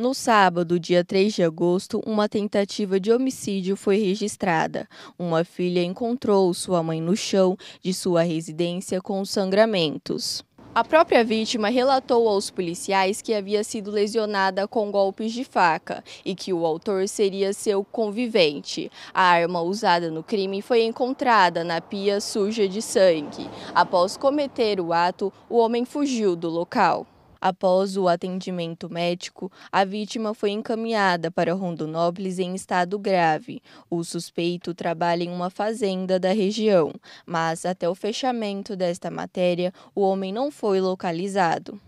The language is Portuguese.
No sábado, dia 3 de agosto, uma tentativa de homicídio foi registrada. Uma filha encontrou sua mãe no chão de sua residência com sangramentos. A própria vítima relatou aos policiais que havia sido lesionada com golpes de faca e que o autor seria seu convivente. A arma usada no crime foi encontrada na pia suja de sangue. Após cometer o ato, o homem fugiu do local. Após o atendimento médico, a vítima foi encaminhada para Rondonópolis em estado grave. O suspeito trabalha em uma fazenda da região, mas até o fechamento desta matéria, o homem não foi localizado.